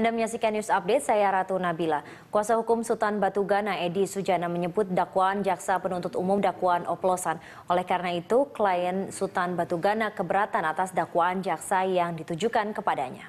Anda menyaksikan news update, saya Ratu Nabila. Kuasa hukum Sultan Batugana Edi Sujana menyebut dakwaan jaksa penuntut umum dakwaan oplosan. Oleh karena itu, klien Sultan Batugana keberatan atas dakwaan jaksa yang ditujukan kepadanya.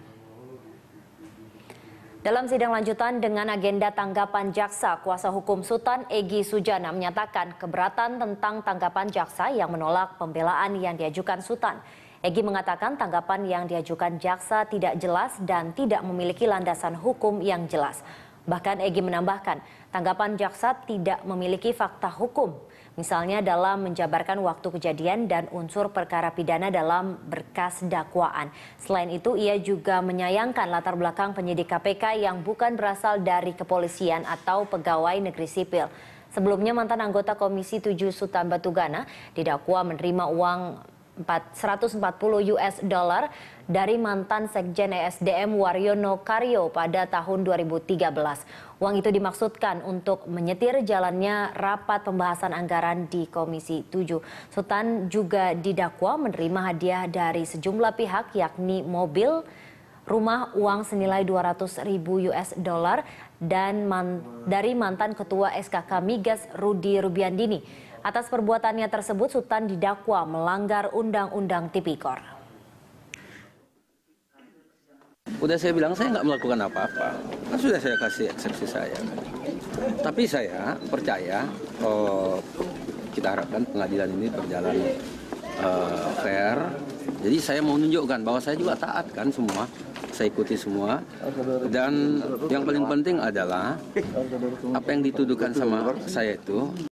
Dalam sidang lanjutan dengan agenda tanggapan jaksa, kuasa hukum Sultan Egi Sujana menyatakan keberatan tentang tanggapan jaksa yang menolak pembelaan yang diajukan Sultan. Egi mengatakan tanggapan yang diajukan jaksa tidak jelas dan tidak memiliki landasan hukum yang jelas. Bahkan Egi menambahkan, tanggapan jaksa tidak memiliki fakta hukum, misalnya dalam menjabarkan waktu kejadian dan unsur perkara pidana dalam berkas dakwaan. Selain itu, ia juga menyayangkan latar belakang penyidik KPK yang bukan berasal dari kepolisian atau pegawai negeri sipil. Sebelumnya mantan anggota Komisi 7 Sutan Batugana didakwa menerima uang 140 US dollar dari mantan Sekjen ESDM Waryono Karyo pada tahun 2013. Uang itu dimaksudkan untuk menyetir jalannya rapat pembahasan anggaran di Komisi 7. Sultan juga didakwa menerima hadiah dari sejumlah pihak yakni mobil, rumah uang senilai 200 ribu US dollar dan man, dari mantan ketua SKK Migas Rudi Rubiandini. Atas perbuatannya tersebut Sultan didakwa melanggar undang-undang tipikor. Udah saya bilang saya nggak melakukan apa-apa. Kan sudah saya kasih eksepsi saya. Tapi saya percaya oh, kita harapkan pengadilan ini berjalan uh, fair, jadi saya mau tunjukkan bahwa saya juga taat kan semua, saya ikuti semua. Dan yang paling penting adalah apa yang dituduhkan sama saya itu